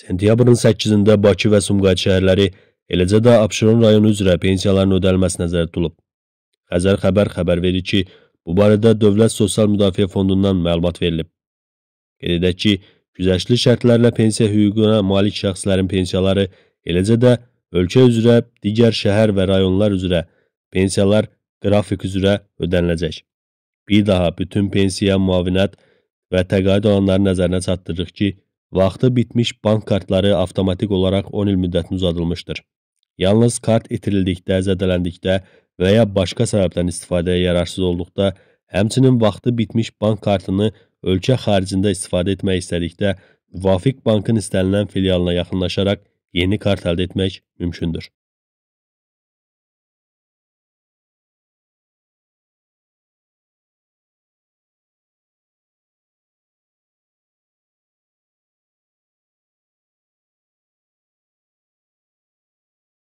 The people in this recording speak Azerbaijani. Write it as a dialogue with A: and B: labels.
A: Sentyabrın 8-də Bakı və Sumqayıt şəhərləri, eləcə də Abşeron rayonu üzrə pensiyaların ödəlməsi nəzərdə tutulub. Xəzər xəbər xəbər verir ki, bu barədə Dövlət Sosial Müdafiə Fondundan məlumat verilib. Qeyd edək ki, güzəştli şərtlərlə pensiya hüququna malik şəxslərin pensiyaları, eləcə də ölkə üzrə, digər şəhər və rayonlar üzrə pensiyalar qrafik üzrə ödəniləcək. Bir daha bütün pensiya, müavinət və təqaüd olanların nəzərinə çatdırırıq ki, Vaxtı bitmiş bank kartları avtomatik olaraq 10 il müddətinə uzadılmışdır. Yalnız kart itirildikdə, zədələndikdə və ya başqa səbəbdən istifadəyə yararsız olduqda, həmçinin vaxtı bitmiş bank kartını ölkə xaricində istifadə etmək istədikdə, müvafiq bankın istənilən filialına yaxınlaşaraq yeni kart əldə etmək mümkündür.